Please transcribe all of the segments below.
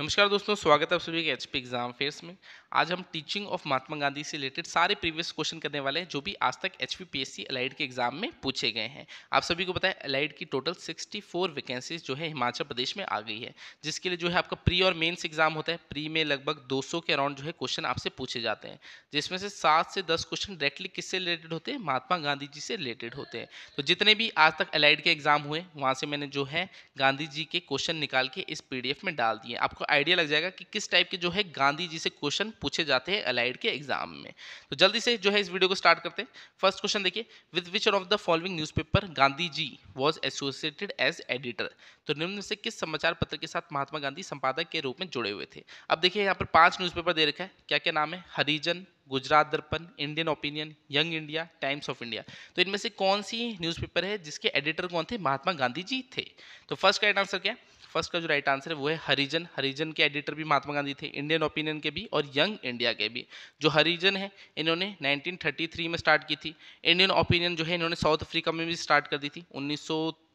नमस्कार दोस्तों स्वागत है आप सभी के एच पी एग्जाम फेयर्स में आज हम टीचिंग ऑफ महात्मा गांधी से रिलेटेड सारे प्रीवियस क्वेश्चन करने वाले हैं जो भी आज तक H P P S C allied के एग्जाम में पूछे गए हैं आप सभी को पता है अलाइड की टोटल 64 वैकेंसीज जो है हिमाचल प्रदेश में आ गई है जिसके लिए जो है आपका प्री और मेन्स एग्जाम होता है प्री में लगभग दो के अराउंड जो है क्वेश्चन आपसे पूछे जाते हैं जिसमें से सात से दस क्वेश्चन डायरेक्टली किससे रिलेटेड होते हैं महात्मा गांधी जी से रिलेटेड होते हैं तो जितने भी आज तक अलाइड के एग्जाम हुए वहाँ से मैंने जो है गांधी जी के क्वेश्चन निकाल के इस पी में डाल दिए आपको आइडिया लग जाएगा कि किस टाइप के जो है गांधी जी से क्वेश्चन पूछे जाते हैं अलाइड के एग्जाम में तो जल्दी से जो है इस वीडियो को स्टार्ट करते हैं फर्स्ट क्वेश्चन देखिए with which of the following newspaper Gandhi ji was associated as editor तो निम्न से किस समाचार पत्र के साथ महात्मा गांधी संपादक के रूप में जुड़े हुए थे अब देखिए यहाँ पर पांच न्यूज़पेपर दे रखा है क्या क्या नाम है Harijan Gujarat Darpan Indian Opinion Young India Times of India तो इनमें से कौन सी न्यूज़पेपर है जिसके एडिटर कौन थे महात्मा गांधी जी थे तो फर्स्ट का आंसर क्या है फर्स्ट का जो राइट आंसर है वो है हरिजन हरिजन के एडिटर भी महात्मा गांधी थे इंडियन ओपिनियन के भी और यंग इंडिया के भी जो हरिजन है इन्होंने 1933 में स्टार्ट की थी इंडियन ओपिनियन जो है इन्होंने साउथ अफ्रीका में भी स्टार्ट कर दी थी उन्नीस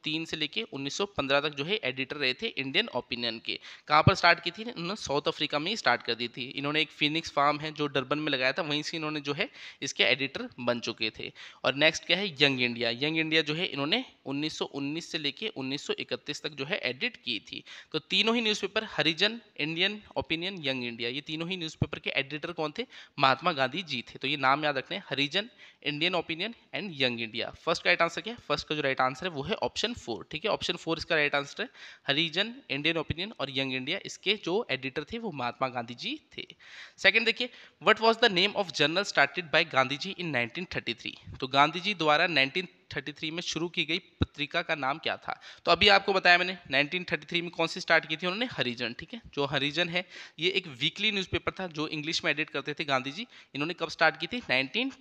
से लेके 1915 तक जो है एडिटर रहे थे इंडियन ओपिनियन के कहाँ पर स्टार्ट की थी इन्होंने साउथ अफ्रीका में ही स्टार्ट कर दी थी इन्होंने एक फिनिक्स फार्म है जो डरबन में लगाया था वहीं से इन्होंने जो है इसके एडिटर बन चुके थे और नेक्स्ट क्या है यंग इंडिया यंग इंडिया जो है इन्होंने उन्नीस से लेके उन्नीस तक जो है एडिट की थी तो तीनों ही newspaper Harijan Indian Opinion Young India ये तीनों ही न्यूज़पेपर के एडिटर कौन थे महात्मा गांधी जी थे तो ये नाम याद रखने Harijan Indian Opinion and Young India first का राइट आंसर क्या है फर्स्ट का जो राइट आंसर है वो है ऑप्शन ऑप्शन फोर ठीक है ऑप्शन फोर इसका राइट आंसर है हरिजन इंडियन ओपिनियन और यंग इंडिया इसके जो एडिटर थे वो महात्मा गांधी जी थे सेकंड देखिए what was the name of journal started by Gandhi ji in 1933 तो गांधी जी द्वारा 1933 में शुरू की गई पत्रिका का नाम क्या था तो अभी आपको बताया मैंने 1933 में कौन सी स्टार्ट की थी उन्होंने हरिजन ठीक है जो हरिजन है ये एक वीकली न्यूज़पेपर था जो इंग्लिश में एडिट करते थे गांधी जी इन्होंने कब स्टार्ट की थी नाइनटीन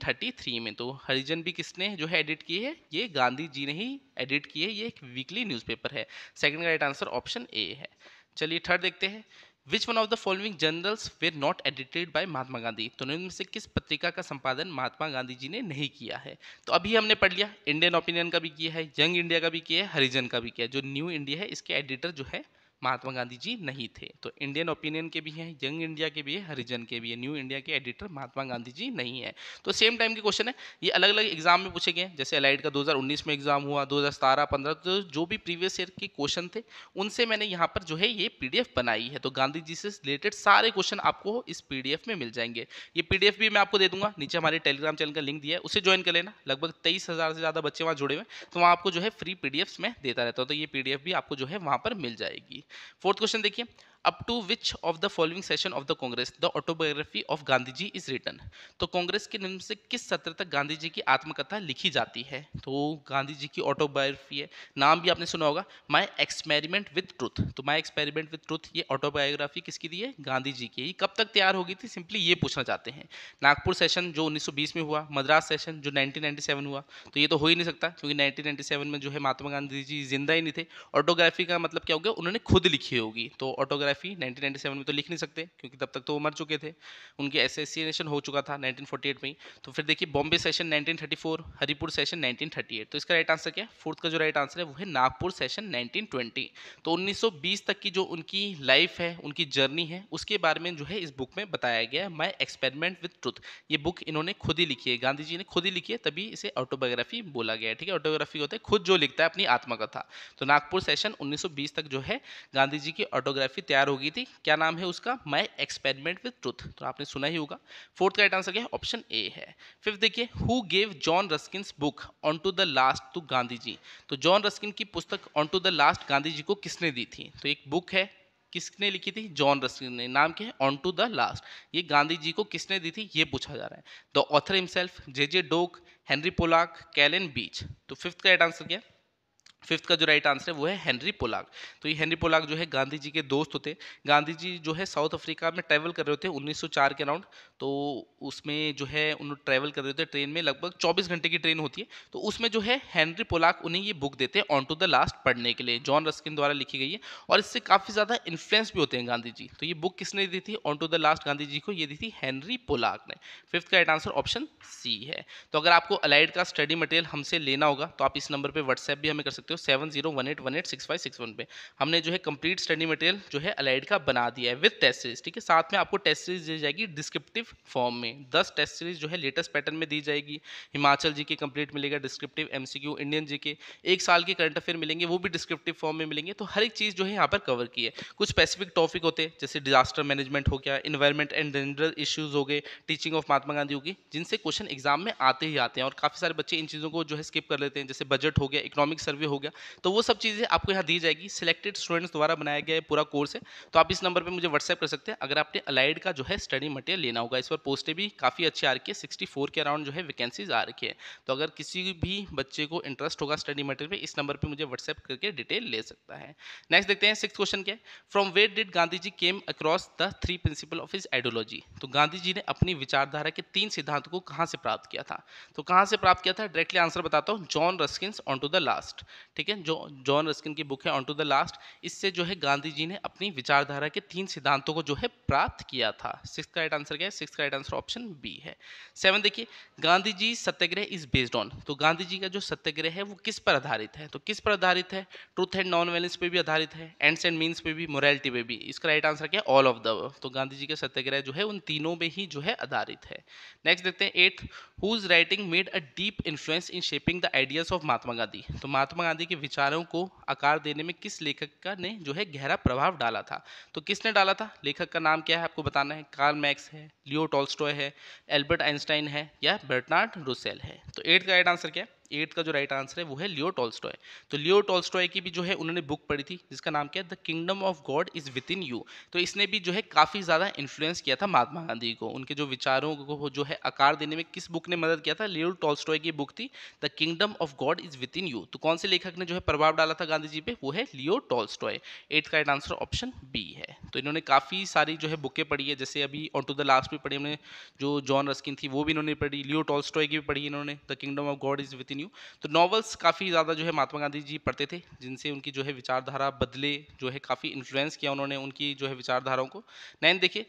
में तो हरिजन भी किसने जो है एडिट की है ये गांधी जी ने ही एडिट की है ये एक वीकली न्यूज़ है सेकेंड का राइट आंसर ऑप्शन ए है चलिए थर्ड देखते हैं which one of the following journals were not edited by Mahatma Gandhi तो इनमें से किस पत्रिका का संपादन महात्मा गांधी जी ने नहीं किया है तो अभी हमने पढ़ लिया इंडियन ओपिनियन का भी किया है यंग इंडिया का भी किया है हरिजन का भी किया है जो न्यू इंडिया है इसके एडिटर जो है महात्मा गांधी जी नहीं थे तो इंडियन ओपिनियन के भी हैं यंग इंडिया के भी है हरिजन के भी है न्यू इंडिया के एडिटर महात्मा गांधी जी नहीं है तो सेम टाइम के क्वेश्चन है ये अलग अलग एग्जाम में पूछे गए जैसे अलाइड का 2019 में एग्जाम हुआ 2017 15 तो जो भी प्रीवियस ईयर के क्वेश्चन थे उनसे मैंने यहाँ पर जो है ये पी बनाई है तो गांधी जी से रिलेटेड सारे क्वेश्चन आपको इस पी में मिल जाएंगे ये पी भी मैं आपको दे दूंगा नीचे हमारे टेलीग्राम चैनल का लिंक दिया है उसे ज्वाइन कर लेना लगभग तेईस से ज़्यादा बच्चे वहाँ जुड़े हुए तो वहाँ आपको जो है फ्री पी में देता रहता हूँ तो ये पी भी आपको जो है वहाँ पर मिल जाएगी फोर्थ क्वेश्चन देखिए up to which of the following session of the Congress the autobiography of Gandhi ji is written तो कांग्रेस के निम्न से किस सत्र तक गांधी जी की आत्मकथा लिखी जाती है तो गांधी जी की ऑटोबायोग्राफी है नाम भी आपने सुना होगा माई एक्सपेरिमेंट विथ ट्रूथ तो माई एक्सपेरिमेंट विथ ट्रूथ ये ऑटोबायोग्राफी किसकी दी है गांधी जी की कब तक तैयार होगी थी सिंपली ये पूछना चाहते हैं नागपुर सेशन जो उन्नीस में हुआ मद्रास सेशन जो नाइनटीन हुआ तो ये तो हो ही नहीं सकता क्योंकि नाइनटीन में जो है महात्मा गांधी जी जिंदा ही नहीं थे ऑटोग्राफी का मतलब क्या हो गया उन्होंने खुद लिखी होगी तो ऑटोग्राफी रफ़ी 1997 e, में तो लिख नहीं सकते क्योंकि तब तक तो वो मर चुके थे उनके एसोसिएशन हो चुका था 1948 में तो फिर देखिए बॉम्बे सेशन 1934 हरिपुर सेशन 1938 तो इसका राइट आंसर क्या है फोर्थ का जो राइट आंसर है वो है नागपुर सेशन 1920 तो 1920 तक की जो उनकी लाइफ है उनकी जर्नी है उसके बारे में जो है इस बुक में बताया गया है माई एक्सपेरिमेंट विथ ट्रुथ ये बुक इन्होंने खुद ही लिखी है गांधी जी ने खुद ही लिखी है तभी इसे ऑटोबायोग्राफी बोला गया है ठीक है ऑटोग्राफी होता है खुद जो लिखता है अपनी आत्मकथा तो नागपुर सेशन उन्नीस तक जो है गांधी जी की ऑटोग्राफी तैयार तैयार हो गई थी क्या नाम है उसका माई एक्सपेरिमेंट विथ ट्रुथ तो आपने सुना ही होगा फोर्थ का राइट आंसर क्या है ऑप्शन ए है फिफ्थ देखिए who gave John Ruskin's book on to the last to Gandhi ji तो जॉन रस्किन की पुस्तक on to the last Gandhi ji को किसने दी थी तो एक बुक है किसने लिखी थी जॉन रस्किन ने नाम क्या है ऑन टू द लास्ट ये गांधी जी को किसने दी थी ये पूछा जा रहा है the author himself J J Doke Henry पोलाक कैलन बीच तो फिफ्थ का राइट आंसर क्या है फिफ्थ का जो राइट आंसर है वो है हेनरी पोलाक तो ये हेनरी पोलाक जो है गांधी जी के दोस्त होते गांधी जी जो है साउथ अफ्रीका में ट्रैवल कर रहे होते 1904 के अराउंड तो उसमें जो है उन ट्रैवल कर रहे थे ट्रेन में लगभग 24 घंटे की ट्रेन होती है तो उसमें जो है हेनरी पोलाक उन्हें ये बुक देते हैं ऑन टू द लास्ट पढ़ने के लिए जॉन रस्किन द्वारा लिखी गई है और इससे काफ़ी ज़्यादा इन्फ्लुएंस भी होते हैं गांधी जी तो ये बुक किसने दी थी on to the last Gandhi ji को ये दी थी हेनरी पोलाक ने फिफ्थ का राइट आंसर ऑप्शन सी है तो अगर आपको अलाइड का स्टडी मटेरियल हमसे लेना होगा तो आप इस नंबर पर व्हाट्सएप भी हमें कर सकते सकते हो seven zero one eight one eight six five six one पे हमने जो है कंप्लीट स्टडी मटेरियल जो है अलाइड का बना दिया है विद टेस्ट सीरीज ठीक है साथ में आपको टेस्ट सीरीज दी जाएगी डिस्क्रिप्टिव फॉर्म में दस टेस्ट सीरीज जो है लेटेस्ट पैटर्न में दी जाएगी हिमाचल जी के कंप्लीट मिलेगा डिस्क्रिप्टिव एम इंडियन जी के एक साल के करंट अफेयर मिलेंगे वो भी डिस्क्रिप्टिव फॉर्म में मिलेंगे तो हर एक चीज़ जो है यहाँ पर कवर की है कुछ स्पेसिफिक टॉपिक होते हैं जैसे डिजास्टर मैनेजमेंट हो गया इन्वायरमेंट एंड जनरल इश्यूज हो गए टीचिंग ऑफ महात्मा गांधी होगी जिनसे क्वेश्चन एग्जाम में आते ही आते हैं और काफ़ी सारे बच्चे इन चीज़ों को जो है स्किप कर लेते हैं जैसे बजट हो गया इकोनॉमिक सर्वे हो गया तो वो सब चीज़ें आपको यहाँ दी जाएगी सिलेक्टेड स्टूडेंट्स द्वारा बनाया गया पूरा कोर्स है तो आप इस नंबर पर मुझे व्हाट्सएप कर सकते हैं अगर आपने अलाइड का जो है स्टडी मटेरियल लेना होगा इस पर पोस्टें भी काफ़ी अच्छी आ रखी है सिक्सटी के अराउंड जो है वैकेंसीज आ रखी है तो अगर किसी भी बच्चे को इंटरेस्ट होगा स्टडी मटेरियल पर इस नंबर पर मुझे व्हाट्सएप करके डिटेल ले सकता है नेक्स्ट देखते हैं सिक्स क्वेश्चन क्या from what did Gandhi ji came across the three principle of is ideology तो गांधी जी ने अपनी विचारधारा के तीन सिद्धांत को कहाँ से प्राप्त किया था तो कहाँ से प्राप्त किया था डायरेक्टली आंसर बताता हूँ John Ruskin on to the last ठीक है जो जॉन रस्किन की बुक है ऑन टू द लास्ट इससे जो है गांधी जी ने अपनी विचारधारा के तीन सिद्धांतों को जो है प्राप्त किया था सिक्स का राइट आंसर क्या है सिक्स का राइट आंसर ऑप्शन बी है सेवन देखिए Gandhi ji satyagraha is based on तो गांधी जी का जो सत्याग्रह है वो किस पर आधारित है तो किस पर आधारित है ट्रूथ एंड नॉन वायलेंस पर भी आधारित है एंड्स एंड मीन्स पे भी मोरलिटी पे भी इसका राइट आंसर क्या है ऑल ऑफ द तो गांधी जी का सत्याग्रह जो है उन तीनों में ही जो है आधारित है नेक्स्ट देखते हैं eight whose writing made a deep influence in shaping the ideas of Mahatma Gandhi तो महात्मा गांधी गांधी के विचारों को आकार देने में किस लेखक का ने जो है गहरा प्रभाव डाला था तो किसने डाला था लेखक का नाम क्या है आपको बताना है कार्ल मैक्स है लियो टॉल्स्टॉय है एल्बर्ट आइंस्टाइन है या बर्टनार्ड रुसेल है तो एट का एट आंसर क्या है एट का जो राइट आंसर है वो है लियो टॉल्स्टॉय तो लियो टॉल्स्टॉय की भी जो है उन्होंने बुक पढ़ी थी जिसका नाम क्या है the kingdom of God is within you तो इसने भी जो है काफ़ी ज़्यादा इन्फ्लुएंस किया था महात्मा गांधी को उनके जो विचारों को जो है आकार देने में किस बुक ने मदद किया था लियो टॉल्स्टॉय की बुक थी the kingdom of God is within you तो कौन से लेखक ने जो है प्रभाव डाला था गांधी जी पे वो है लियो टॉल्स्टॉय एट का राइट आंसर ऑप्शन बी है तो इन्होंने काफ़ी सारी जो है बुकें पढ़ी है जैसे अभी ऑन टू द लास्ट भी पढ़ी हमने जो जॉन रस्किन थी वो भी इन्होंने पढ़ी लियो टॉल्स्टॉय की भी पढ़ी इन्होंने the kingdom of God is within कंटिन्यू तो नॉवल्स काफ़ी ज़्यादा जो है महात्मा गांधी जी पढ़ते थे जिनसे उनकी जो है विचारधारा बदले जो है काफ़ी इन्फ्लुएंस किया उन्होंने उनकी जो है विचारधाराओं को नैन देखिए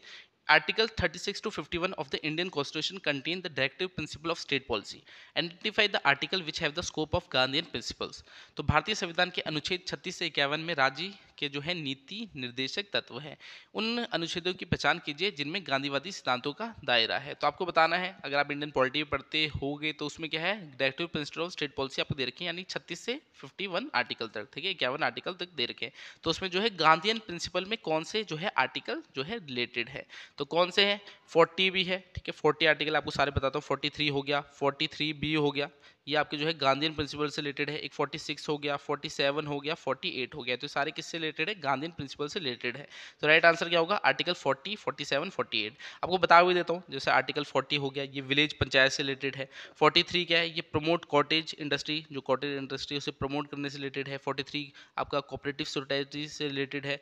article 36 six two fifty one of the Indian constitution contain the directive principle of state policy identify the article which have the scope of Gandhian principles तो भारतीय संविधान के अनुच्छेद छत्तीस से इक्यावन में राज्य के जो है नीति निर्देशक तत्व है उन अनुच्छेदों की पहचान कीजिए जिनमें गांधीवादी सिद्धांतों का दायरा है तो आपको बताना है अगर आप इंडियन पॉलिटी पढ़ते हो तो उसमें क्या है directive principle of state policy आपको दे रखें यानी छत्तीस से फिफ्टी आर्टिकल तक ठीक है इक्यावन आर्टिकल तक दे रखें तो उसमें जो है गांधीयन प्रिंसिपल में कौन से जो है आर्टिकल जो है रिलेटेड है तो कौन से है फोर्टी भी है ठीक है फोर्टी आर्टिकल आपको सारे बताता हूँ फोर्टी हो गया फोर्टी बी हो गया ये आपके जो है गांधीन प्रिंसिपल से रिलेटेड है एक 46 हो गया 47 हो गया 48 हो गया तो सारे किससे रिलेटेड है गांधीन प्रिंसिपल से रिलेटेड है तो राइट आंसर क्या होगा आर्टिकल 40 47 48 आपको बता भी देता हूँ जैसे आर्टिकल 40 हो गया ये विलेज पंचायत से रिलेटेड है 43 क्या है ये प्रमोट कॉटेज इंडस्ट्री जो कॉटेज इंडस्ट्री उसे प्रमोट करने से रिलेटेड है थ्री आपका कोऑपरेटिव सोसाइटी से रिलेटेड है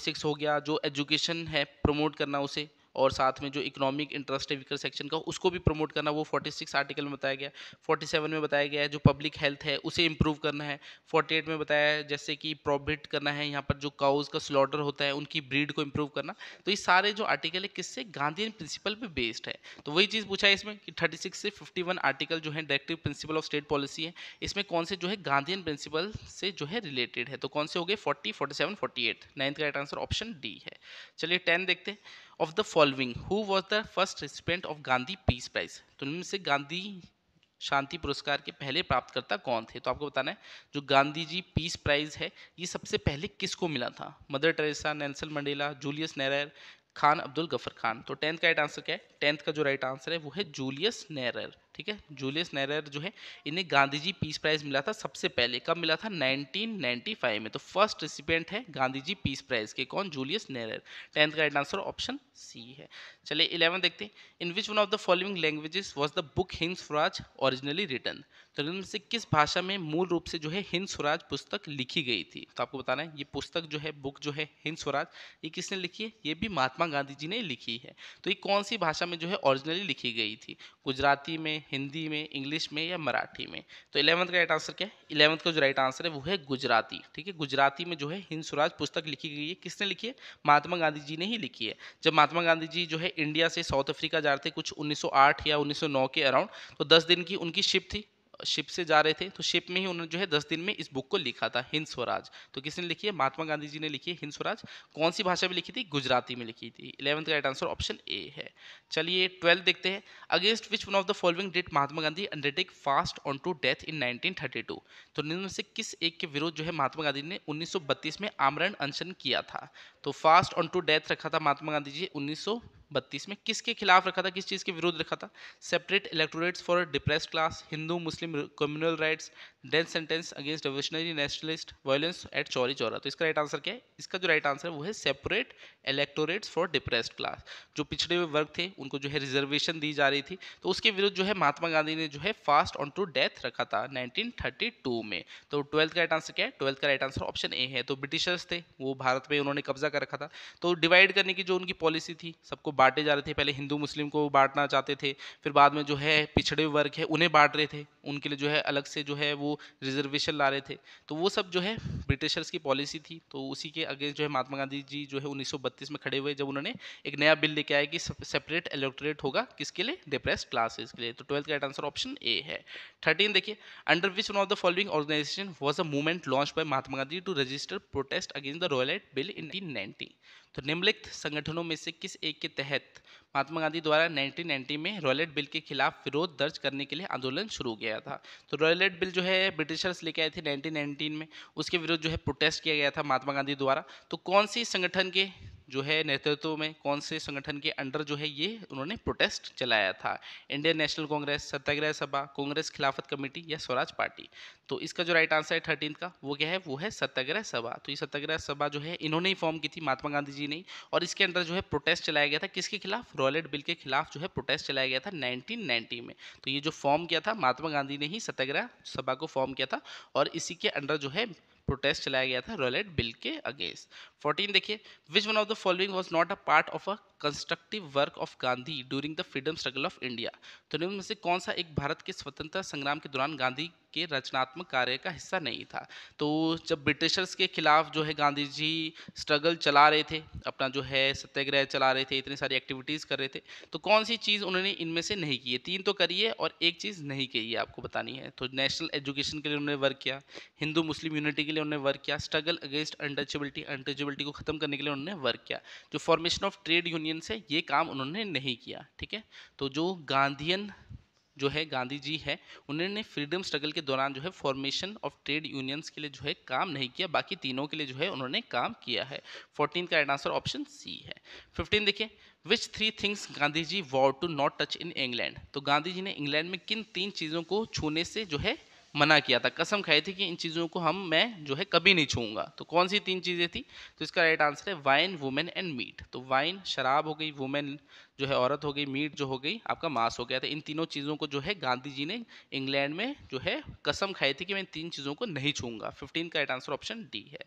सिक्स हो गया जो एजुकेशन है प्रमोट करना उसे और साथ में जो इकोनॉमिक इंटरेस्ट है वीकर सेक्शन का उसको भी प्रमोट करना वो 46 आर्टिकल में बताया गया 47 में बताया गया है जो पब्लिक हेल्थ है उसे इम्प्रूव करना है 48 में बताया है जैसे कि प्रॉफिट करना है यहाँ पर जो काउज का स्लॉटर होता है उनकी ब्रीड को इम्प्रूव करना तो ये सारे जो आर्टिकल है किससे गांधी प्रिंसिपल पर बेस्ड है तो वही चीज़ पूछा है इसमें कि थर्टी से फिफ्टी आर्टिकल जो है directive principle of state policy है इसमें कौन से जो है गांधी प्रिंसिपल से जो है रिलेटेड है तो कौन से हो गए forty forty seven forty eight ninth का राइट आंसर ऑप्शन डी है चलिए टेन देखते हैं of the following who was the first recipient of Gandhi peace prize तो उनमें से गांधी शांति पुरस्कार के पहले प्राप्तकर्ता कौन थे तो आपको बताना है जो गांधी जी पीस प्राइज है ये सबसे पहले किसको मिला था Mother Teresa Nelson Mandela Julius Nyerere Khan Abdul Ghaffar Khan तो टेंथ का राइट आंसर क्या है टेंथ का जो राइट आंसर है वो है जूलियस नेरर ठीक है जूलियस नेरर जो है इन्हें गांधी जी पीस प्राइज़ मिला था सबसे पहले कब मिला था 1995 में तो फर्स्ट रिसिपेंट है गांधी जी पीस प्राइज़ के कौन जूलियस नेरर टेंथ का राइट आंसर ऑप्शन सी है चलिए इलेवन देखते हैं in which one of the following languages was the book Hind Swaraj originally written तो इनमें से किस भाषा में मूल रूप से जो है हिंद स्वराज पुस्तक लिखी गई थी तो आपको बताना है ये पुस्तक जो है बुक जो है हिंद स्वराज ये किसने लिखी है ये भी महात्मा गांधी जी ने लिखी है तो ये कौन सी भाषा में जो है ऑरिजिनली लिखी गई थी गुजराती में हिंदी में इंग्लिश में या मराठी में तो इलेवंथ का राइट आंसर क्या है इलेवंथ का जो राइट आंसर है वो है गुजराती ठीक है गुजराती में जो है हिंद स्वराज पुस्तक लिखी गई है किसने लिखी है महात्मा गांधी जी ने ही लिखी है जब महात्मा गांधी जी जो है इंडिया से साउथ अफ्रीका जा रहे थे कुछ उन्नीस या उन्नीस के अराउंड तो दस दिन की उनकी शिप थी शिप से जा रहे थे तो शिप में ही उन्होंने जो है दस दिन में इस बुक को लिखा था हिंद स्वराज तो किसने लिखी है महात्मा गांधी जी ने लिखी है हिंद स्वराज कौन सी भाषा में लिखी थी गुजराती में लिखी थी इलेवंथ का राइट आंसर ऑप्शन ए है चलिए ट्वेल्थ देखते हैं against which one of the following date Mahatma Gandhi undertake fast unto death in nineteen तो निम्न से किस एक के विरोध जो है महात्मा गांधी ने उन्नीस में आमरण अनशन किया था तो फास्ट ऑन टू डेथ रखा था महात्मा गांधी जी उन्नीस बत्तीस में किसके खिलाफ रखा था किस चीज़ के विरुद्ध रखा था separate electorates for depress class Hindu Muslim communal rights death sentence against revolutionary nationalist violence at Chauri Chaura तो इसका राइट आंसर क्या है इसका जो राइट आंसर है वो है separate electorates for depressed class जो पिछड़े हुए वर्ग थे उनको जो है रिजर्वेशन दी जा रही थी तो उसके विरुद्ध जो है महात्मा गांधी ने जो है फास्ट ऑन टू डेथ रखा था टू में तो ट्वेल्थ का राइट आंसर क्या है ट्वेल्थ का राइट आंसर ऑप्शन ए है तो ब्रिटिशर्स थे वो भारत में उन्होंने कब्जा कर रखा था तो डिवाइड करने की जो उनकी पॉलिसी थी सबको बांटे जा रहे थे पहले हिंदू मुस्लिम को बांटना चाहते थे फिर बाद में जो है पिछड़े वर्ग है उन्हें बांट रहे थे उनके लिए जो है अलग से जो है वो रिजर्वेशन ला रहे थे तो वो सब जो है ब्रिटिशर्स की पॉलिसी थी तो उसी के अगेंस्ट जो है महात्मा गांधी जी जो है उन्नीस में खड़े हुए जब उन्होंने एक नया बिल लेके आया कि सेपरेट इलेक्ट्रेट होगा किसके लिए डिप्रेस क्लासेस के लिए तो ट्वेल्थ का आंसर ऑप्शन ए है थर्टीन देखिए under which one of the following organisation was a movement launch by Mahatma Gandhi to register protest against the Rowlatt bill in nineteen तो निम्नलिखित संगठनों में से किस एक के तहत महात्मा गांधी द्वारा 1990 में रॉयलेट बिल के खिलाफ विरोध दर्ज करने के लिए आंदोलन शुरू हो गया था तो रॉयलेट बिल जो है ब्रिटिशर्स लेके आए थे 1919 में उसके विरुद्ध जो है प्रोटेस्ट किया गया था महात्मा गांधी द्वारा तो कौन सी संगठन के जो है नेतृत्व में कौन से संगठन के अंडर जो है ये उन्होंने प्रोटेस्ट चलाया था इंडियन नेशनल कांग्रेस सत्याग्रह सभा कांग्रेस खिलाफत कमेटी या स्वराज पार्टी तो इसका जो राइट आंसर है थर्टीन का वो क्या है वो है सत्याग्रह सभा तो ये सत्याग्रह सभा जो है इन्होंने ही फॉर्म की थी महात्मा गांधी जी ने और इसके अंदर जो है प्रोटेस्ट चलाया गया था किसके खिलाफ रॉयलेट बिल के खिलाफ जो है प्रोटेस्ट चलाया गया था नाइनटीन में तो ये जो फॉर्म किया था महात्मा गांधी ने ही सत्याग्रह सभा को फॉर्म किया था और इसी के अंडर जो है प्रोटेस्ट चलाया गया था रॉयलेट बिल के अगेंस्ट फोर्टीन देखिए which one of the following was not a part of a constructive work of Gandhi during the freedom struggle of India तो निम्न में से कौन सा एक भारत के स्वतंत्रता संग्राम के दौरान गांधी के रचनात्मक कार्य का हिस्सा नहीं था तो जब ब्रिटिशर्स के खिलाफ जो है गांधी जी स्ट्रगल चला रहे थे अपना जो है सत्याग्रह चला रहे थे इतनी सारी एक्टिविटीज़ कर रहे थे तो कौन सी चीज़ उन्होंने इनमें से नहीं की है तीन तो करिए और एक चीज़ नहीं की है आपको बतानी है तो नेशनल एजुकेशन के लिए उन्होंने वर्क किया हिंदू मुस्लिम यूनिटी के लिए उन्होंने वर्क किया स्ट्रगल अगेंस्ट अनटचेबिलिटी अनटचेबिलिटी को खत्म करने के लिए उन्होंने वर्क किया जो formation of trade union opinion से ये काम उन्होंने नहीं किया ठीक है तो जो गांधीयन जो है गांधी जी है उन्होंने फ्रीडम स्ट्रगल के दौरान जो है फॉर्मेशन ऑफ ट्रेड यूनियंस के लिए जो है काम नहीं किया बाकी तीनों के लिए जो है उन्होंने काम किया है फोर्टीन का राइट आंसर ऑप्शन सी है फिफ्टीन देखिए which three things Gandhi ji vowed to not touch in England तो गांधी जी ने इंग्लैंड में किन तीन चीज़ों को छूने से जो है मना किया था कसम खाई थी कि इन चीज़ों को हम मैं जो है कभी नहीं छूंगा तो कौन सी तीन चीज़ें थी तो इसका राइट आंसर है वाइन वुमेन एंड मीट तो वाइन शराब हो गई वुमेन जो है औरत हो गई मीट जो हो गई आपका मांस हो गया था तो इन तीनों चीज़ों को जो है गांधी जी ने इंग्लैंड में जो है कसम खाई थी कि मैं इन तीन चीज़ों को नहीं छूंगा फिफ्टीन का राइट आंसर ऑप्शन डी है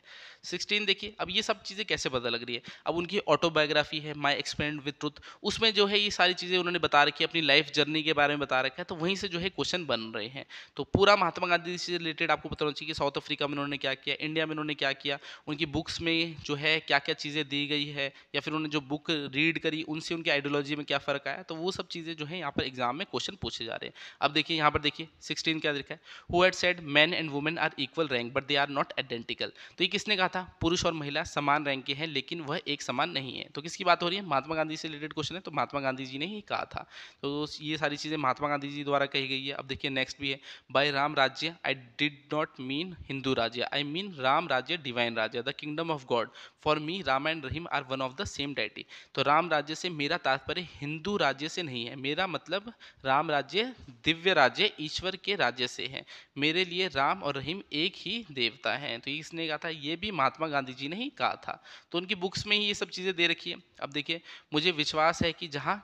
सिक्सटीन देखिए अब ये सब चीज़ें कैसे पता लग रही है अब उनकी ऑटोबायोग्राफी है माई एक्सपेरिमेंट विथ ट्रुथ उसमें जो है ये सारी चीज़ें उन्होंने बता रखी अपनी लाइफ जर्नी के बारे में बता रखा है तो वहीं से जो है क्वेश्चन बन रहे हैं तो पूरा महात्मा गांधी से रिलेटेड आपको पता होना चाहिए कि साउथ अफ्रीका में उन्होंने क्या किया इंडिया में उन्होंने क्या किया उनकी बुक्स में जो है क्या क्या चीज़ें दी गई है या फिर उन्होंने जो बुक रीड करी उनसे उनकी आइडियोलॉजी फिजियोलॉजी में क्या फ़र्क आया तो वो सब चीज़ें जो है यहाँ पर एग्जाम में क्वेश्चन पूछे जा रहे हैं अब देखिए यहाँ पर देखिए सिक्सटीन क्या लिखा है who had said man and women are equal rank but they are not identical तो ये किसने कहा था पुरुष और महिला समान रैंक के हैं लेकिन वह एक समान नहीं है तो किसकी बात हो रही है महात्मा गांधी से रिलेटेड क्वेश्चन है तो महात्मा गांधी जी ने ही कहा था तो ये सारी चीज़ें महात्मा गांधी जी द्वारा कही गई है अब देखिए नेक्स्ट भी है by Ram Rajya I did not mean Hindu Rajya I mean Ram Rajya divine Rajya the kingdom of God for me Ram and Rahim are one of the same deity तो राम राज्य से मेरा तात्पर्य हिंदू राज्य से नहीं है मेरा मतलब राम राज्य दिव्य राज्य ईश्वर के राज्य से है मेरे लिए राम और रहीम एक ही देवता हैं तो इसने कहा था ये भी महात्मा गांधी जी ने ही कहा था तो उनकी बुक्स में ही ये सब चीज़ें दे रखी है अब देखिए मुझे विश्वास है कि जहाँ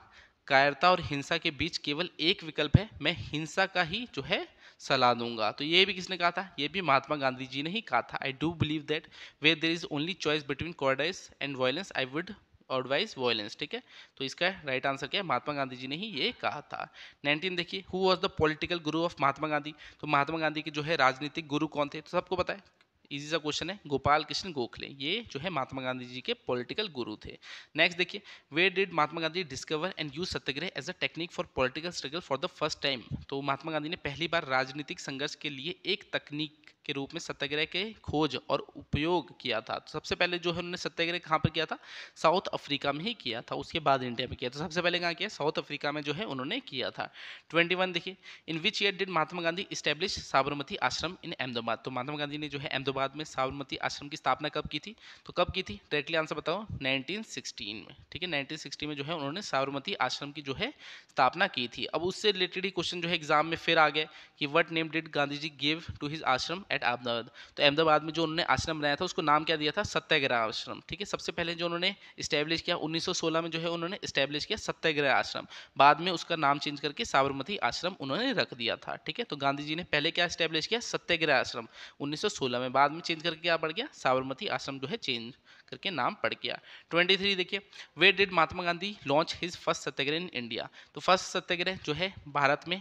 कायरता और हिंसा के बीच केवल एक विकल्प है मैं हिंसा का ही जो है सलाह दूंगा तो ये भी किसने कहा था ये भी महात्मा गांधी जी ने ही कहा था I do believe that where there is only choice between cowardice and violence I would advise violence ठीक है तो इसका राइट आंसर क्या है महात्मा गांधी जी ने ही ये कहा था नाइनटीन देखिए who was the political guru of Mahatma Gandhi तो महात्मा गांधी के जो है राजनीतिक गुरु कौन थे तो सबको पता है इजी सा क्वेश्चन है गोपाल कृष्ण गोखले ये जो है महात्मा गांधी जी के पॉलिटिकल गुरु थे नेक्स्ट देखिए where did Mahatma Gandhi discover and use satyagraha as a technique for political struggle for the first time तो महात्मा गांधी ने पहली बार राजनीतिक संघर्ष के लिए एक तकनीक के रूप में सत्याग्रह के खोज और उपयोग किया था तो सबसे पहले जो है उन्होंने सत्याग्रह कहाँ पर किया था साउथ अफ्रीका में ही किया था उसके बाद इंडिया में किया तो सबसे पहले कहाँ किया साउथ अफ्रीका में जो है उन्होंने किया था ट्वेंटी देखिए in which year did Mahatma Gandhi establish Sabarmati ashram in Ahmedabad तो महात्मा गांधी ने जो है अहमदाबाद बाद में साबरमती आश्रम की स्थापना कब की थी तो कब की थी डायरेक्टली आंसर बताओ 1916 में ठीक है 1916 में जो है उन्होंने साबरमती आश्रम की जो है स्थापना की थी अब उससे रिलेटेड ही क्वेश्चन जो है एग्जाम में फिर आ गया कि what name did Gandhi ji give to his ashram at Ahmedabad तो अहमदाबाद में जो उन्होंने आश्रम बनाया था उसको नाम क्या दिया था सत्याग्रह आश्रम ठीक है सबसे पहले जो उन्होंने स्टैब्लिश किया उन्नीस में जो है उन्होंने स्टैब्लिश किया सत्याग्रह आश्रम बाद में उसका नाम चेंज करके साबरमती आश्रम उन्होंने रख दिया था ठीक है तो गांधी जी ने पहले क्या स्टैब्लिश किया सत्याग्रह आश्रम 1916 में बाद में चेंज करके क्या पड़ गया साबरमती आश्रम जो है चेंज करके नाम पड़ गया 23 देखिए where did Mahatma Gandhi launch his first satyagraha in India तो फर्स्ट सत्याग्रह जो है भारत में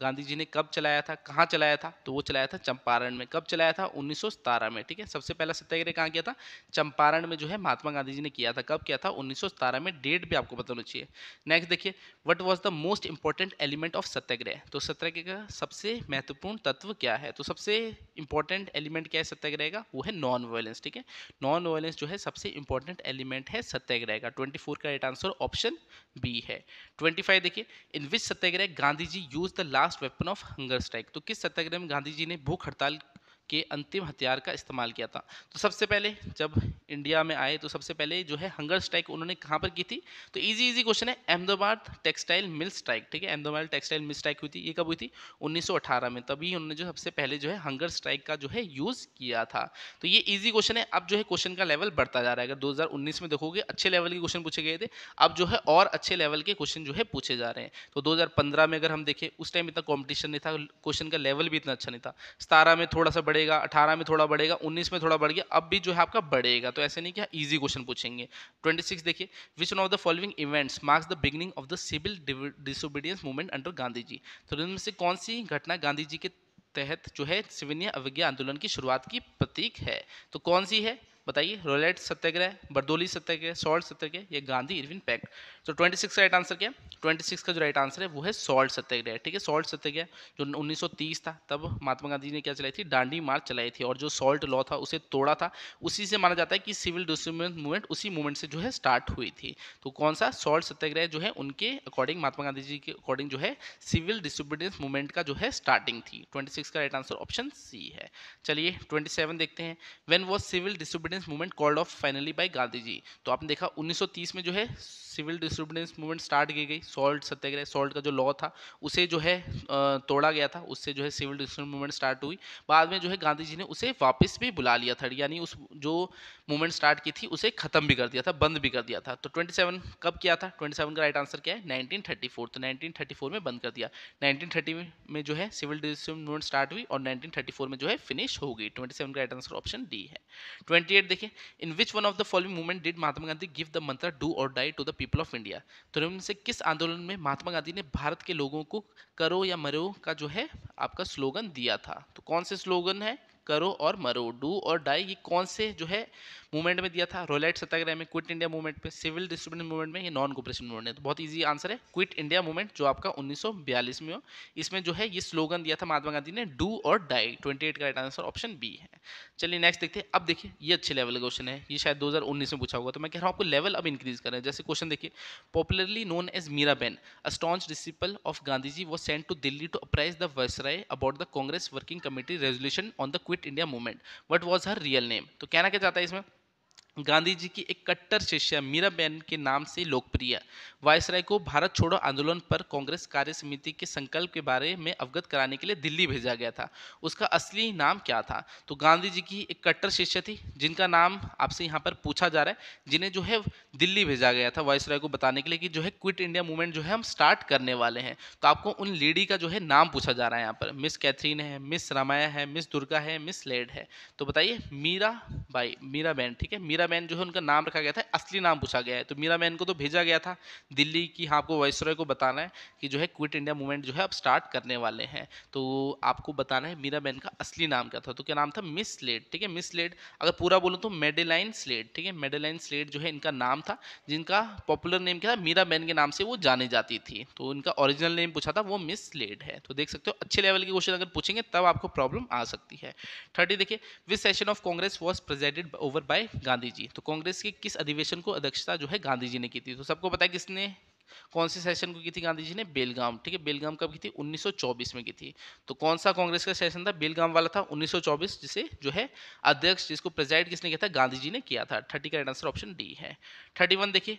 गांधी जी ने कब चलाया था कहाँ चलाया था तो वो चलाया था चंपारण में कब चलाया था उन्नीस में ठीक है सबसे पहला सत्याग्रह कहाँ किया था चंपारण में जो है महात्मा गांधी जी ने किया था कब किया था उन्नीस में डेट भी आपको बताना चाहिए नेक्स्ट देखिए what was the most important element of satyagraha तो सत्याग्रह का सबसे महत्वपूर्ण तत्व क्या है तो सबसे इंपॉर्टेंट एलिमेंट क्या है सत्याग्रह का वो है नॉन वायलेंस ठीक है नॉन वायलेंस जो है सबसे इंपॉर्टेंट एलिमेंट है सत्याग्रह का ट्वेंटी का राइट आंसर ऑप्शन बी है ट्वेंटी देखिए in which satyagraha Gandhi ji use the last weapon of hunger strike तो किस सत्याग्रह में गांधी जी ने भूख हड़ताल के अंतिम हथियार का इस्तेमाल किया था तो सबसे पहले जब इंडिया में आए तो सबसे पहले जो है हंगर स्ट्राइक उन्होंने कहाँ पर की थी तो इजी इजी क्वेश्चन है अहमदाबाद टेक्सटाइल मिल स्ट्राइक ठीक है अहमदाबाद टेक्सटाइल मिल स्ट्राइक हुई थी ये कब हुई थी 1918 में तभी उन्होंने जो सबसे पहले जो है हंगर स्ट्राइक का जो है यूज़ किया था तो ये ईजी क्वेश्चन है अब जो है क्वेश्चन का लेवल बढ़ता जा रहा है अगर दो में देखोगे अच्छे लेवल के क्वेश्चन पूछे गए थे अब जो है और अच्छे लेवल के क्वेश्चन जो है पूछे जा रहे हैं तो दो में अगर हम देखें उस टाइम इतना कॉम्पिटिशन नहीं था क्वेश्चन का लेवल भी इतना अच्छा नहीं था सतारह में थोड़ा सा बढ़ेगा अठारह में थोड़ा बढ़ेगा उन्नीस में थोड़ा बढ़ गया अब भी जो है आपका बढ़ेगा तो ऐसे नहीं क्या ईजी क्वेश्चन पूछेंगे ट्वेंटी सिक्स देखिए which one of the following events marks the beginning of the civil disobedience movement under Gandhi ji तो इनमें से कौन सी घटना गांधी जी के तहत जो है सिविनिया अवज्ञा आंदोलन की शुरुआत की प्रतीक है तो कौन सी है बताइए रोलेट सत्याग्रह बरदोली सत्याग्रह सॉल्ट सत्याग्रह या गांधी इरविन पैक्ट तो 26 का राइट आंसर क्या 26 का जो राइट आंसर है वो है सॉल्ट सत्याग्रह ठीक है सॉल्ट सत्याग्रह जो 1930 था तब महात्मा गांधी ने क्या चलाई थी डांडी मार्च चलाई थी और जो सॉल्ट लॉ था उसे तोड़ा था उसी से माना जाता है कि सिविल डिसमेंट मूवमेंट उसी मूवमेंट से जो है स्टार्ट हुई थी तो कौन सा सॉल्ट सत्याग्रह जो है उनके अकॉर्डिंग महात्मा गांधी जी के अकॉर्डिंग जो है सिविल डिसोबीडियंस मूवमेंट का जो है स्टार्टिंग थी ट्वेंटी का राइट आंसर ऑप्शन सी है चलिए ट्वेंटी देखते हैं when was civil distribute disobedience movement called off finally by Gandhi ji तो आपने देखा 1930 में जो है सिविल डिसोबिडेंस मूवमेंट स्टार्ट की गई सॉल्ट सत्याग्रह सॉल्ट का जो लॉ था उसे जो है तोड़ा गया था उससे जो है सिविल डिस्टर्बेंस मूवमेंट स्टार्ट हुई बाद में जो है गांधी जी ने उसे वापस भी बुला लिया था यानी उस जो मूवमेंट स्टार्ट की थी उसे खत्म भी कर दिया था बंद भी कर दिया था तो ट्वेंटी कब किया था ट्वेंटी का राइट आंसर क्या है 1934 तो 1934 में बंद कर दिया 1930 में जो है सिविल डिस्टर्बेंस मूवमेंट स्टार्ट हुई और 1934 में जो है फिनिश हो गई 27 का राइट आंसर ऑप्शन डी है ट्वेंटी डेट देखिए in which one of the following movement did Mahatma Gandhi give the mantra do or die to the people of India तो से किस आंदोलन में महात्मा गांधी ने भारत के लोगों को करो या मरो का जो है आपका स्लोगन दिया था तो कौन से स्लोगन है करो और मरो डू और डाई ये कौन से जो है मूवमेंट में दिया था रोलाइट सत्याग्रह में क्विट इंडिया मूवमेंट पे सिविल डिस्ट्रीब्यूशन मूवमेंट में ये नॉन कोपरेशन मूवमेंट है तो बहुत इजी आंसर है क्विट इंडिया मूवमेंट जो आपका 1942 में हो इसमें जो है ये स्लोगन दिया था महात्मा गांधी ने डू और डाई 28 का राइट आंसर ऑप्शन बी है चलिए नेक्स्ट देखते हैं अब देखिए ये अच्छे लेवल का क्वेश्चन है ये शायद दो में पूछा होगा तो मैं कह रहा हूँ आपको लेवल अब इंक्रीज करें जैसे क्वेश्चन देखिए popularly known as Meera Behn a staunch disciple of Gandhi ji was sent to Delhi to apprise the viceroy about the Congress working committee resolution on the quit India movement what was her real name तो कहना क्या चाहता है इसमें गांधी जी की एक कट्टर शिष्य मीराबेन के नाम से लोकप्रिय वायसराय को भारत छोड़ो आंदोलन पर कांग्रेस कार्य समिति के संकल्प के बारे में अवगत कराने के लिए दिल्ली भेजा गया था उसका असली नाम क्या था तो गांधी जी की एक कट्टर शिष्य थी जिनका नाम आपसे यहाँ पर पूछा जा रहा है जिन्हें जो है दिल्ली भेजा गया था वायसराय को बताने के लिए कि जो है क्विट इंडिया मूवमेंट जो है हम स्टार्ट करने वाले हैं तो आपको उन लेडी का जो है नाम पूछा जा रहा है यहाँ पर मिस कैथरीन है मिस रामाया है मिस दुर्गा है मिस लेड है तो बताइए मीरा बाई मीरा बैन ठीक है मीरा मीरा मैन जो है उनका नाम रखा गया था असली नाम पूछा गया है तो मीरा मैन को तो भेजा गया था दिल्ली की हाँ आपको वाइसरॉय को बताना है कि जो है क्विट इंडिया मूवमेंट जो है अब स्टार्ट करने वाले हैं तो आपको बताना है मीरा मैन का असली नाम क्या था तो क्या नाम था मिस लेड ठीक है मिस लेड अगर पूरा बोलूँ तो मेडेलाइन स्लेड ठीक है मेडेलाइन स्लेड जो है इनका नाम था जिनका पॉपुलर नेम क्या था मीरा मैन के नाम से वो जानी जाती थी तो उनका ऑरिजिनल नेम पूछा था वो मिस लेड है तो देख सकते हो अच्छे लेवल के क्वेश्चन अगर पूछेंगे तब आपको प्रॉब्लम आ सकती है थर्टी देखिए this session of Congress was presided over by Gandhi Gandhi ji तो कांग्रेस के किस अधिवेशन को अध्यक्षता जो है गांधी जी ने की थी तो सबको पता है किसने कौन से सेशन को की थी गांधी जी ने बेलगाम ठीक है बेलगाम कब की थी 1924 में की थी तो कौन सा कांग्रेस का सेशन था बेलगाम वाला था 1924 जिसे जो है अध्यक्ष जिसको प्रेजाइड किसने किया था गांधी जी ने किया था थर्टी का आंसर ऑप्शन डी है थर्टी वन देखिए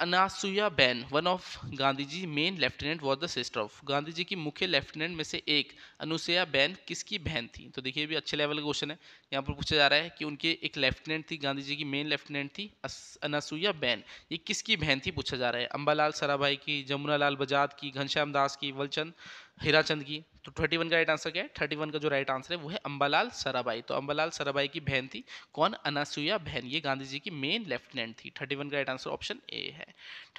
Anasuya Ben one of Gandhi ji main lieutenant was the sister of Gandhi ji की मुख्य लेफ्टिनेंट में से एक अनुसुया बैन किसकी बहन थी तो देखिए भी अच्छे लेवल का क्वेश्चन है यहाँ पर पूछा जा रहा है कि उनके एक लेफ्टिनेंट थी गांधी जी की मेन लेफ्टिनेंट थी अनासुया बैन ये किसकी बहन थी पूछा जा रहा है अम्बालाल सराभाई की जमुना लाल बजाज की घनश्याम दास की वलचंद हीराचंद की तो थर्टी वन का राइट आंसर क्या है थर्टी वन का जो राइट आंसर है वो है अंबालाल सराबाई तो अंबालाल सराबाई की बहन थी कौन अनासुया बहन ये गांधी जी की मेन लेफ्टिनेंट थी थर्टी वन का राइट आंसर ऑप्शन ए है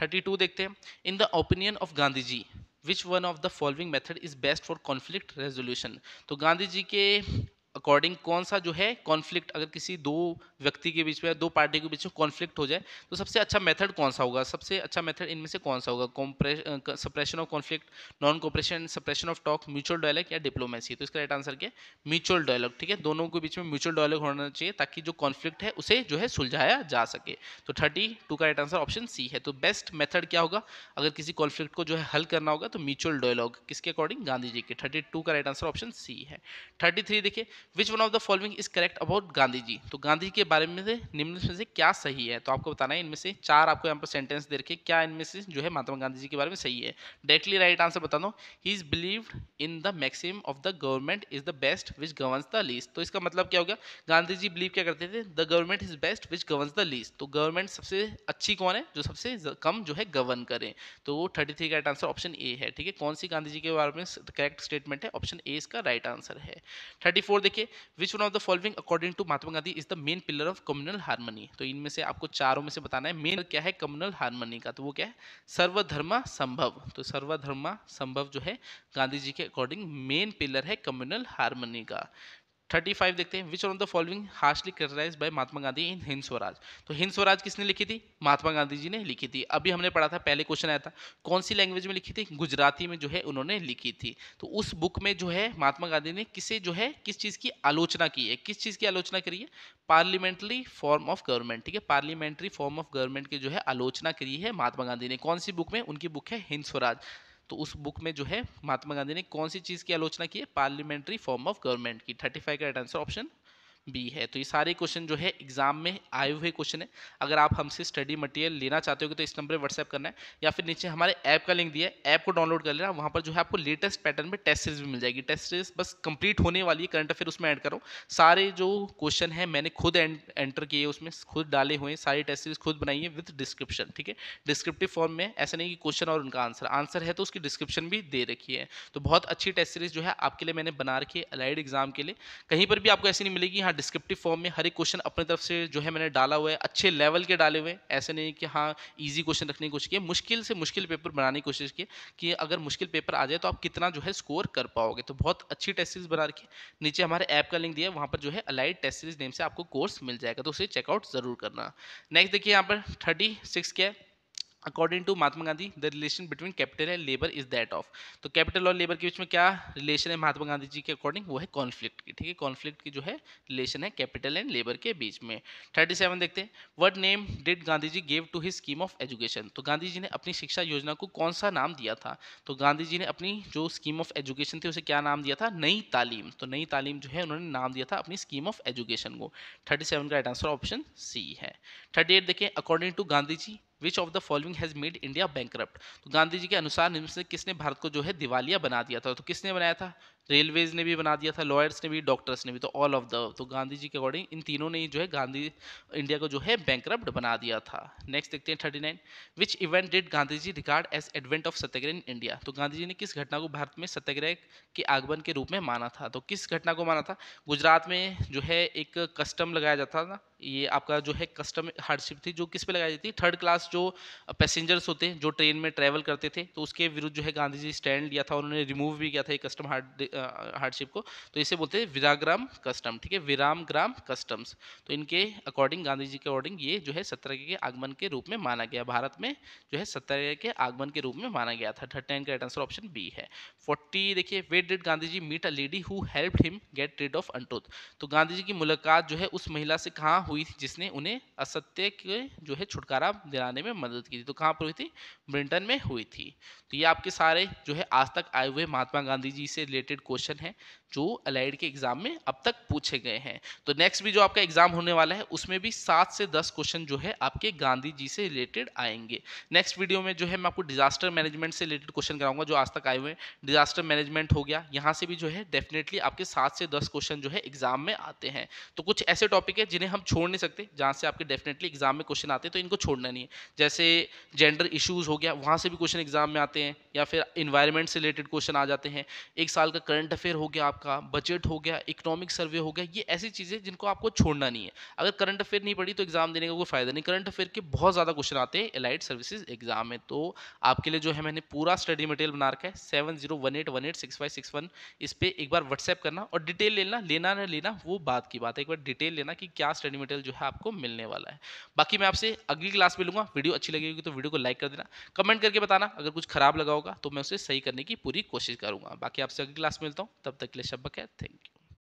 थर्टी टू देखते हैं in the opinion of Gandhi ji which one of the following method is best for conflict resolution तो गांधी जी के अकॉर्डिंग कौन सा जो है कॉन्फ्लिक्ट अगर किसी दो व्यक्ति के बीच में दो पार्टी के बीच में कॉन्फ्लिक्ट हो जाए तो सबसे अच्छा मेथड कौन सा होगा सबसे अच्छा मेथड इनमें से कौन सा होगा suppression of conflict non cooperation suppression of talk mutual dialogue या डिप्लोमेसी तो इसका राइट आंसर क्या है म्यूचुअल डायलॉग ठीक है दोनों के बीच में म्यूचुअल डायलॉग होना चाहिए ताकि जो कॉन्फ्लिक्ट है उसे जो है सुलझाया जा सके तो थर्टी टू का राइट आंसर ऑप्शन सी है तो बेस्ट मेथड क्या होगा अगर किसी कॉन्फ्लिक्ट को जो है हल करना होगा तो म्यूचुअल डायलॉग किसके अकॉर्डिंग गांधी जी के थर्टी टू का राइट आंसर ऑप्शन सी है थर्टी थ्री देखिए which one of the following is correct about Gandhi ji तो गांधी के बारे में से निम्न में से क्या सही है तो आपको बताना है इनमें से चार आपको यहाँ पर सेंटेंस दे रखे क्या इनमें से जो है महात्मा गांधी जी के बारे में सही है डायरेक्टली राइट आंसर बता दो he is believed in the maxim of the government is the best which governs the least तो इसका मतलब क्या हो गया गांधी जी बिलीव क्या करते थे the government is best which governs the least तो गवर्नमेंट सबसे अच्छी कौन है जो सबसे कम जो है गवर्न करें तो वो थर्टी थ्री का आंसर ऑप्शन ए है ठीक है कौन सी गांधी जी के बारे में करेक्ट स्टेटमेंट है ऑप्शन ए इसका राइट आंसर है थर्टी फोर देखिए देखिए which one of the following according to Mahatma Gandhi is the main pillar of communal harmony तो इनमें से आपको चारों में से बताना है मेन क्या है कम्युनल हारमोनी का तो वो क्या है सर्वधर्मा संभव तो सर्वधर्मा संभव जो है गांधी जी के अकॉर्डिंग मेन पिलर है कम्युनल हारमोनी का थर्टी फाइव देखते हैं which on the following harshly criticise by Mahatma Gandhi in Hind Swaraj तो हिंद स्वराज किसने लिखी थी महात्मा गांधी जी ने लिखी थी अभी हमने पढ़ा था पहले क्वेश्चन आया था कौन सी लैंग्वेज में लिखी थी गुजराती में जो है उन्होंने लिखी थी तो उस बुक में जो है महात्मा गांधी ने किसे जो है किस चीज़ की आलोचना की है किस चीज़ की आलोचना करी है पार्लियामेंट्री फॉर्म ऑफ गवर्नमेंट ठीक है पार्लियामेंट्री फॉर्म ऑफ गवर्नमेंट की जो है आलोचना करी है महात्मा गांधी ने कौन सी बुक में उनकी बुक है हिंद स्वराज तो उस बुक में जो है महात्मा गांधी ने कौन सी चीज़ की आलोचना की है पार्लियामेंट्री फॉर्म ऑफ गवर्नमेंट की थर्टी फाइव का राइट आंसर ऑप्शन बी है तो ये सारे क्वेश्चन जो है एग्जाम में आए हुए क्वेश्चन है अगर आप हमसे स्टडी मटेरियल लेना चाहते हो तो इस नंबर पर व्हाट्सएप करना है या फिर नीचे हमारे ऐप का लिंक दिया है ऐप को डाउनलोड कर लेना वहाँ पर जो है आपको लेटेस्ट पैटर्न में टेस्ट सीरीज भी मिल जाएगी टेस्ट सीरीज बस कंप्लीट होने वाली है करंट अफेयर उसमें ऐड करो सारे जो क्वेश्चन है मैंने खुद एंटर किए उसमें खुद डाले हुए हैं सारी टेस्ट सीरीज खुद बनाई है विथ डिस्क्रिप्शन ठीक है डिस्क्रिप्टिव फॉर्म में ऐसा नहीं कि क्वेश्चन और उनका आंसर आंसर है तो उसकी डिस्क्रिप्शन भी दे रखी है तो बहुत अच्छी टेस्ट सीरीज जो है आपके लिए मैंने बना रखी है अलाइड एग्जाम के लिए कहीं पर भी आपको ऐसी नहीं मिलेगी हाँ डिस्क्रिप्टिव फॉर्म में हर एक क्वेश्चन अपनी तरफ से जो है मैंने डाला हुआ है अच्छे लेवल के डाले हुए ऐसे नहीं कि हाँ ईजी क्वेश्चन रखने की कोशिश की मुश्किल से मुश्किल पेपर बनाने की कोशिश की कि अगर मुश्किल पेपर आ जाए तो आप कितना जो है स्कोर कर पाओगे तो बहुत अच्छी टेस्ट सीरीज बना रखी नीचे हमारे ऐप का लिंक दिया वहाँ पर जो है अलाइड टेस्ट सीरीज नेम से आपको कोर्स मिल जाएगा तो उसे चेकआउट जरूर करना नेक्स्ट देखिए यहाँ पर थर्टी सिक्स क्या है according to Mahatma Gandhi the relation between capital and labour is that of तो कैपिटल और लेबर के बीच में क्या रिलेशन है महात्मा गांधी जी के अकॉर्डिंग वो है कॉन्फ्लिक्ट की ठीक है कॉन्फ्लिक्ट की जो है रिलेशन है कैपिटल एंड लेबर के बीच में थर्टी सेवन देखते हैं what name did Gandhi ji gave to his scheme of education तो गांधी जी ने अपनी शिक्षा योजना को कौन सा नाम दिया था तो गांधी जी ने अपनी जो स्कीम ऑफ एजुकेशन थी उसे क्या नाम दिया था नई तालीम तो नई तालीम जो है उन्होंने नाम दिया था अपनी स्कीम ऑफ एजुकेशन को थर्टी सेवन का राइट आंसर ऑप्शन सी है थर्टी एट देखें according to Gandhi ji which of the following has made India bank तो गांधी जी के अनुसार किसने भारत को जो है दिवालिया बना दिया था तो किसने बनाया था रेलवेज ने भी बना दिया था लॉयर्स ने भी डॉक्टर्स ने भी तो ऑल ऑफ द तो गांधी जी के अकॉर्डिंग इन तीनों ने जो है गांधी इंडिया को जो है बैंक बना दिया था नेक्स्ट देखते हैं thirty nine which event did Gandhi ji record as advent of satyagraha in India तो गांधी जी ने किस घटना को भारत में सत्याग्रह के आगमन के रूप में माना था तो किस घटना को माना था गुजरात में जो है एक कस्टम लगाया जाता था ये आपका जो है कस्टम हार्डशिप थी जो किस पे लगाई जाती थर्ड क्लास जो पैसेंजर्स होते हैं जो ट्रेन में ट्रेवल करते थे तो उसके विरुद्ध जो है गांधी जी स्टैंड लिया था उन्होंने रिमूव भी किया था ये कस्टम हार्ड हार्डशिप को तो इसे बोलते हैं विराग्राम कस्टम ठीक है विराम ग्राम कस्टम्स तो इनके अकॉर्डिंग गांधी जी के अकॉर्डिंग ये जो है सत्याग्रह के आगमन के रूप में माना गया भारत में जो है सत्याग्रह के आगमन के रूप में माना गया था थर्टी का राइट आंसर ऑप्शन बी है फोर्टी देखिए where did Gandhi ji meet a lady who help him get rid of untouch तो गांधी जी की मुलाकात जो है उस महिला से कहाँ हुई थी जिसने उन्हें असत्य के जो है छुटकारा दिलाने में मदद की थी तो कहाँ पर हुई थी ब्रिंटन में हुई थी तो ये आपके सारे जो है आज तक आए हुए महात्मा गांधी जी से रिलेटेड क्वेश्चन है जो अलाइड के एग्जाम में अब तक पूछे गए हैं तो नेक्स्ट भी जो आपका एग्जाम होने वाला है उसमें भी सात से दस क्वेश्चन जो है आपके गांधी जी से रिलेटेड आएंगे नेक्स्ट वीडियो में जो है मैं आपको डिजास्टर मैनेजमेंट से रिलेटेड क्वेश्चन कराऊंगा जो आज तक आए हुए हैं डिजास्टर मैनेजमेंट हो गया यहाँ से भी जो है डेफिनेटली आपके सात से दस क्वेश्चन जो है एग्जाम में आते हैं तो कुछ ऐसे टॉपिक है जिन्हें हम छोड़ नहीं सकते जहाँ से आपके डेफिनेटली एग्जाम में क्वेश्चन आते हैं तो इनको छोड़ना नहीं है जैसे जेंडर इशूज हो गया वहाँ से भी क्वेश्चन एग्जाम में आते हैं या फिर इन्वायरमेंट से रिलेटेड क्वेश्चन आ जाते हैं एक साल का करंट अफेयर हो गया आपका बजट हो गया इकोनॉमिक सर्वे हो गया ये ऐसी चीज़ें जिनको आपको छोड़ना नहीं है अगर करंट अफेयर नहीं पड़ी तो एग्ज़ाम देने का कोई फ़ायदा नहीं करंट अफेयर के बहुत ज़्यादा क्वेश्चन आते हैं एलाइट सर्विसेज एग्जाम में तो आपके लिए जो है मैंने पूरा स्टडी मटेरियल बना रखा है seven zero one eight one eight six five six one इस पर एक बार व्हाट्सएप करना और डिटेल लेना लेना ना लेना वो बात की बात है एक बार डिटेल लेना कि क्या स्टडी मटेरियल जो है आपको मिलने वाला है बाकी मैं आपसे अगली क्लास में लूँगा वीडियो अच्छी लगेगी तो वीडियो को लाइक कर देना कमेंट करके बताना अगर कुछ खराब लगा होगा तो मैं उसे सही करने की पूरी कोशिश करूँगा बाकी आपसे अगली क्लास क्लास मिलता हूँ तब तक के लिए शब्बक है थैंक यू